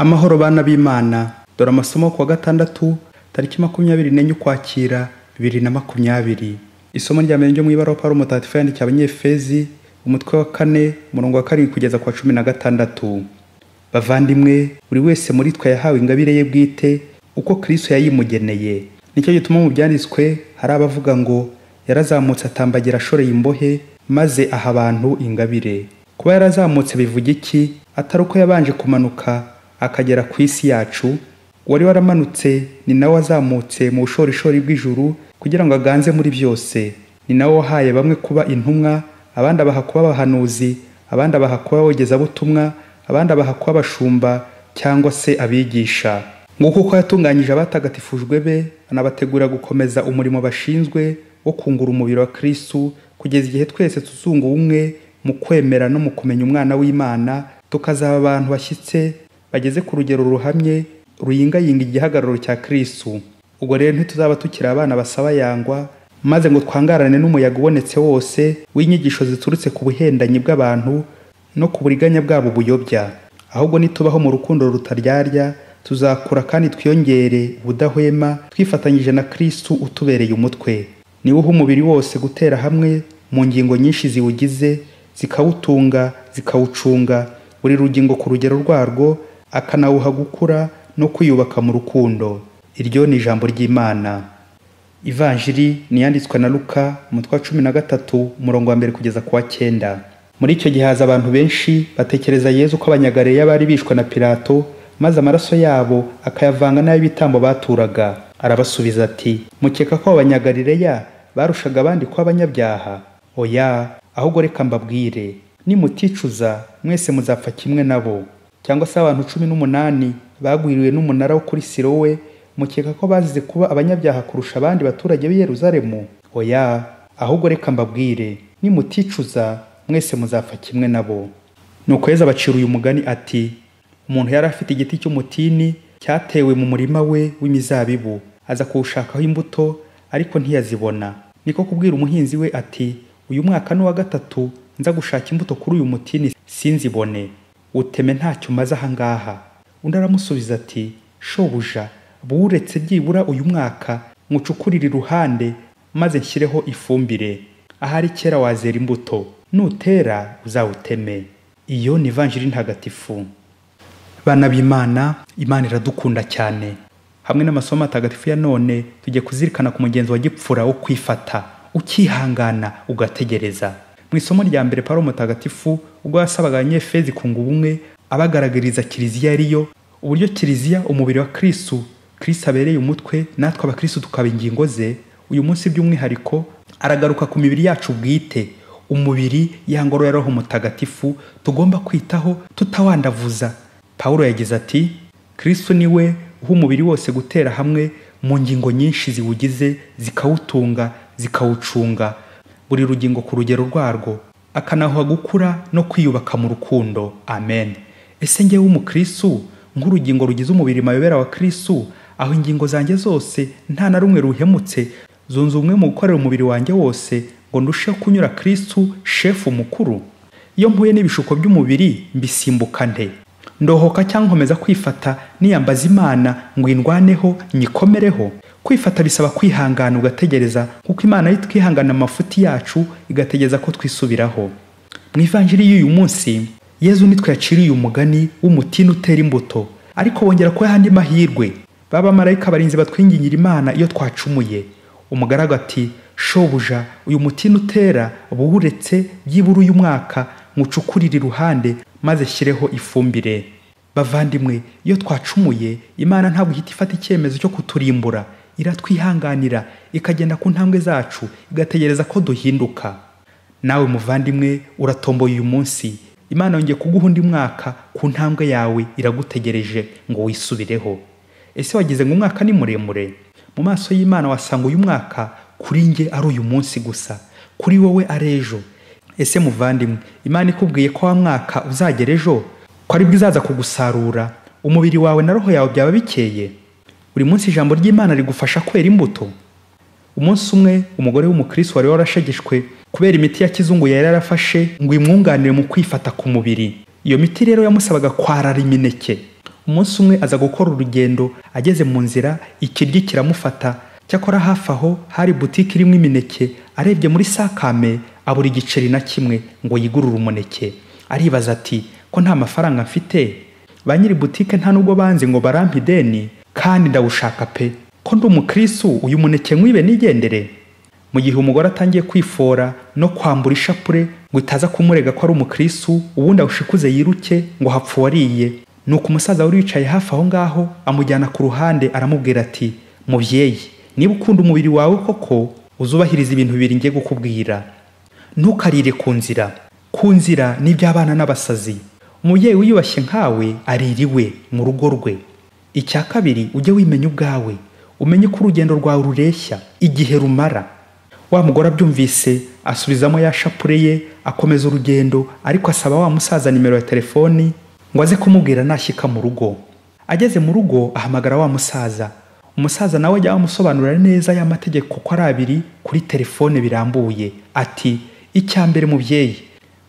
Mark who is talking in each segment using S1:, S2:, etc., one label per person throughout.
S1: amahoro bana b'imana dore amasomo ku wa gatandatu tariki makumyabiri n'enye ukwakira bibiri na makumyabiri isomo rya mbere ryo mu ibara pawulo mutagatifu yandikiye abanyefezi umutwe wa kane umurongo wa karindwi kugeza ku wa cumi na gatandatu bavandimwe buri wese muri twe yahawe ingabire ye bwite uko kirisito yayimugeneye nicyo gituma mu byanditswe hari abavuga ngo yarazamutse atambagira ashoreye imbohe maze aha abantu ingabire kuba yarazamutse bivuga iki atari uko yabanje kumanuka akagera ku isi yacu wari waramanutse ni nawe wazamutse mu bushorishori bw'ijuru kugira ngo aganze muri byose ni nawe wahaye bamwe kuba intumwa abandi abaha kuba abahanuzi abandi abaha kuba abogezabutumwa abandi abaha kuba abashumba cyangwa se abigisha nk'uko uko yatunganyije abatagatifujwe be anabategura gukomeza umurimo bashinzwe wo kungura umubiri wa kirisitu kugeza igihe twese tuzunga ubumwe mu kwemera no mu kumenya umwana w'imana tukazaba abantu bashyitse bageze ku rugero ruhamye ruyingayinga igihagararo cya kirisitu ubwo rero ntituzaba tukiri abana basaba yangwa maze ngo twangarane n'umuyaga ubonetse wose w'inyigisho ziturutse ku buhendanyi bw'abantu no ku buriganya bwabo buyobya ahubwo nitubaho mu rukundo rutaryarya tuzakura kandi twiyongere ubudahwema twifatanyije na kirisitu utubereye umutwe niwe uha umubiri wose gutera hamwe mu ngingo nyinshi ziwugize zikawutunga zikawucunga buri rugingo ku rugero rwarwo akanawuha gukura no kwiyubaka mu rukundo iryo ni ijambo ry'imana ivanjiri niyanditswe na luka umutwe wa cumi na gatatu umurongo wa mbere kugeza ku wa cyenda muri icyo gihe haza abantu benshi batekereza yezu ko abanyagareya bari bishwe na pilato maze amaraso yabo akayavanga n'ay'ibitambo baturaga arabasubiza ati mukeka ko abanyagarireya barushaga abandi ko abanyabyaha oya ahubwo reka mbabwire nimuticuza mwese muzapfa kimwe nabo cyangwa se abantu cumi n'umunani bagwiriwe n'umunara wo kuri sirowe mukeka ko bazize kuba abanyabyaha kurusha abandi baturage b'i yeruzalemu oya ahubwo reka mbabwire nimuticuza mwese muzapfa kimwe nabo nuko yezu abacira uyu mugani ati umuntu yari afite igiti cy'umutini cyatewe mu murima we w'imizabibu aza kuwushakaho imbuto ariko ntiyazibona niko kubwira umuhinzi we ati uyu mwaka ni uwa gatatu nza gushaka imbuto kuri uyu mutini sinzibone uteme ntacyo umaze ahangaha undi aramusubiza ati shobuja buretse byibura uyu mwaka nkucukurire iruhande maze nshyireho ifumbire ahari kera wazera imbuto nutera uzawuteme iyo ni ivanjiri ntagatifu Banabimana imana iradukunda cyane hamwe n'amasomo atagatifu ya none tujye kuzirikana ku mugenzi wa gipfura wo kwifata ukihangana ugategereza mu isomo rya mbere paro mutagatifu ubwo yasabaga abanyefezi kunga ubumwe abagaragariza kiliziya ariyo uburyo kiliziya umubiri wa kirisitu kirisitu abereye umutwe natwe abakirisitu tukaba ingingo ze uyu munsi by'umwihariko aragaruka ku mibiri yacu bwite umubiri yangoro ya roho mutagatifu tugomba kwitaho tutawandavuza paul yagize ati kirisitu niwe uha umubiri wose gutera hamwe mu ngingo nyinshi ziwugize zikawutunga zikawucunga buri rugingo ku rugero rwarwo akanahwa gukura no kwiyubaka mu rukundo amen ese ngewe w'umukristu nk'urugingo rugize umubiri mayobera wa kristu aho ingingo zanjye zose nta na rumwe ruhemutse zunze umwe mu gukorera umubiri wanjye wose ngo ndusheho kunyura kristu shefu mukuru iyo mpuye n'ibishuko by'umubiri mbisimbuka nte ndohoka cyangwa nkomeza kwifata niyambaza imana ngo indwaneho nyikomereho kwifata bisaba kwihangana ugategereza kuko imana twihangana amafuti yacu igategereza ko twisubiraho mu ivanjiri y'uyu munsi yezu nitwe yaciriye umugani w'umutima utera imbuto ariko wongera kuba andi mahirwe b'abamarayika barinzi batwingingira imana iyo twacumuye umugaragu ati shobuja uyu mutima utera buwuretse byibura uyu mwaka nkucukurire iruhande maze shyireho ifumbire bavandimwe iyo twacumuye imana ntabwo ihita ifata icyemezo cyo kuturimbura iratwihanganira ikagenda ku ntambwe zacu igategereza ko duhinduka nawe muvandimwe uratomboye uyu munsi imana yongeye kuguha undi mwaka ku ntambwe yawe iragutegereje ngo wisubireho ese wagize ngo umwaka ni muremure mu maso y'imana wasanga uyu mwaka kuri nge ari uyu munsi gusa kuri wowe ari ejo ese muvandimwe imana ikubwiye ko wa mwaka uzagera ejo ko aribwo izaza kugusarura umubiri wawe na roho yawe byaba bikeye buri munsi ijambo ry'imana rigufasha kwera imbuto umunsi umwe umugore w'umukristo wari warashegeshwe kubera imiti ya kizungu yari yarafashe ngo imwunganire mu kwifata ku mubiri iyo miti rero yamusabaga kwarara imineke umunsi umwe aza gukora urugendo ageze mu nzira ikiryi kiramufata cyakora hafi aho hari butike irimo imineke arebye muri sakame abura igiceri na kimwe ngo yigurure umuneke aribaza ati ko nta mafaranga mfite ba nyiri butike nta nubwo banze ngo barampe ideni kandi ndawushaka pe ko ndi umukristo uyu muneke nkwibe nigendere mu gihe umugore atangiye kwifora no kwambura ishapure ngo itaza kumurega ko ari umukristo ubundi awushikuze yiruke ngo hapfa uwariye nuko umusaza wari wicaye hafi aho ngaho amujyana ku ruhande aramubwira ati mubyeyi niba ukunda umubiri wawe koko uzubahiriza ibintu bibiri ngiye kukubwira ntukarire ku nzira ku nzira n'iby'abana n'abasazi umubyeyi wiyubashye nkawe aririwe mu rugo rwe icya kabiri ujye wimenya ubwawe umenye ko urugendo rwawe rureshya igihe rumara wa mugore abyumvise asubizamo ya shapure ye akomeza urugendo ariko asaba wa musaza nimero ya telefoni ngo aze kumubwira nashyika mu rugo ageze mu rugo ahamagara wa musaza umusaza nawe ajya amusobanurira neza ya mategeko ko ari abiri kuri telefone birambuye ati icya mbere mubyeyi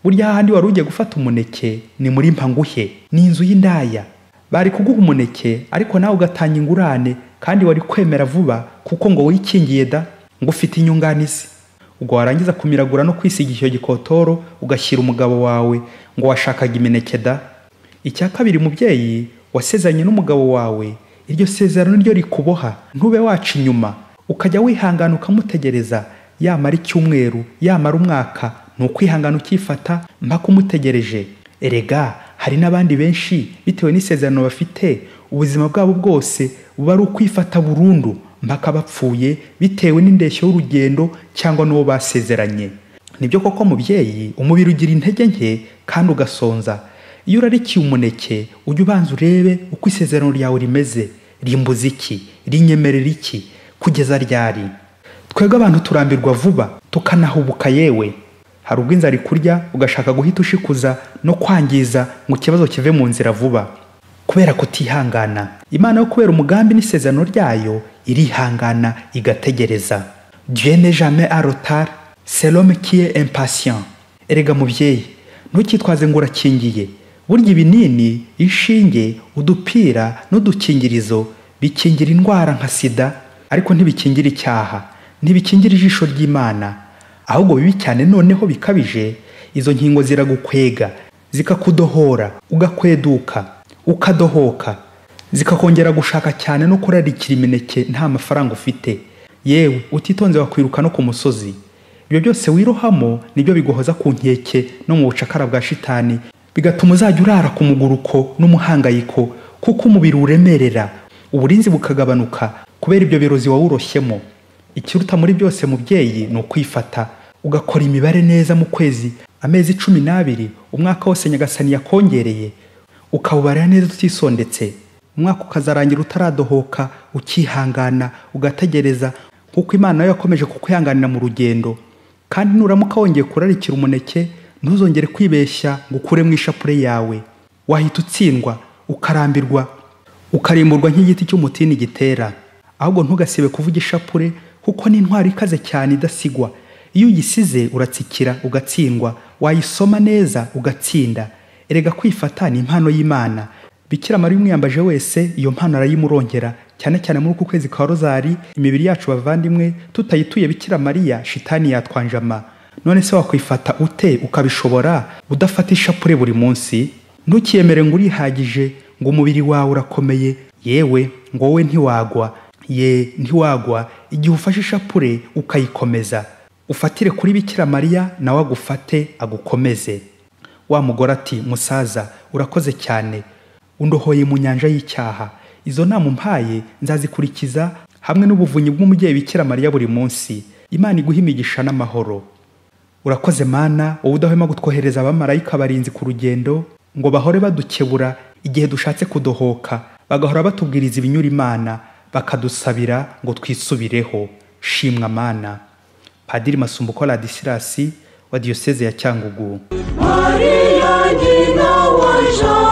S1: burya hahandi wari ugiye gufata umuneke ni muri mpanguhe ni inzu y'indaya bari kuguha umuneke ariko nawe ugatanya ingurane kandi wari kwemera vuba kuko ngo wikingiye da ngo ufite inyunganizi ubwo warangiza kumiragura no kwisiga icyo gikotoro ugashyira umugabo wawe ngo washakaga imineke da icya kabiri mubyeyi wasezanye n'umugabo wawe iryo sezerano niryo rikuboha ntube waca inyuma ukajya wihangana ukamutegereza yamara icyumweru yamara umwaka ni ukwihangana ukifata mpaka umutegereje erega hari n'abandi benshi bitewe n'isezerano bafite ubuzima bwabo bwose buba ari ukwifata burundu mpaka bapfuye bitewe n'indeshyo y'urugendo cyangwa n'uwo basezeranye nibyo koko mubyeyi umubiri ugira intege nke kandi ugasonza iyo urarikiye umuneke ujye ubanza urebe uko isezerano ryawe rimeze rimbuza iki rinyemerera iki kugeza ryari twebwe abantu turambirwa vuba tukanahubuka yewe hari ubwo inzara ikurya ugashaka guhita ushikuza no kwangiza ngo ikibazo kive mu nzira vuba kubera kutihangana imana yo kubera umugambi n'isezerano ryayo irihangana igategereza jene jame arotari selome kiye impatient erega mubyeyi ntukitwaze ngo urakingiye burya ibinini inshinge udupira n'udukingirizo bikingira indwara nka sida ariko ntibikingira icyaha ntibikingira ijisho ry'imana ahubwo bibi cyane noneho bikabije izo nkingo ziragukwega zikakudohora ugakweduka ukadohoka zikakongera gushaka cyane no kurarikira imineke nta mafaranga ufite yewe utitonze wakwiruka no ku musozi ibyo byose wirohamo nibyo biguhoza ku nkeke no mu bucakara bwa shitani bigatuma uzajya urara ku muguruko n'umuhangayiko kuko umubiri uremerera uburinzi bukagabanuka kubera ibyo birozi wawuroshyemo ikiruta muri byose mubyeyi ni ukwifata ugakora imibare neza mu kwezi amezi cumi n'abiri umwaka wose nyagasani yakongereye ukawubarira neza utisondetse umwaka ukazarangira utaradohoka ukihangana ugategereza kuko imana yo yakomeje kukwihanganira mu rugendo kandi nuramuka wongeye kurarikira umuneke ntuzongere kwibeshya ngo mu ishapure yawe wahita utsindwa ukarambirwa ukarimburwa nk'igiti cy'umutini gitera ahubwo ntugasibe kuvuga ishapure kuko ni intwari ikaze cyane idasigwa iyo uyisize uratsikira ugatsindwa wayisoma neza ugatsinda erega kwifata ni impano y'imana bikira mariya umwiyambaje wese iyo mpano arayimurongera cyane cyane muri uku kwezi kwa rozari imibiri yacu bavandimwe tutayituye bikira mariya shitani yatwanjama none se wakwifata ute ukabishobora udafata ishapure buri munsi ntukiyemere ngo urihagije ngo umubiri wawe urakomeye yewe ngo wowe ntiwagwa ye ntiwagwa igihe ufashe ishapure ukayikomeza ufatire kuri bikira mariya nawe agufate agukomeze wa mugore ati musaza urakoze cyane undohoye mu nyanja y'icyaha izo nama umpaye nzazikurikiza hamwe n'ubuvunyi bw'umubyeyi bikira mariya buri munsi imana iguha imigisha n'amahoro urakoze mana wowe udahwema gutwohereza abamarayika barinzi ku rugendo ngo bahore badukebura igihe dushatse kudohoka bagahora batubwiriza ibinyura imana bakadusabira ngo twisubireho shimwa mana padiri masumbuko radisilasi wa diyoseze ya cyangugu mariya nyina wa jean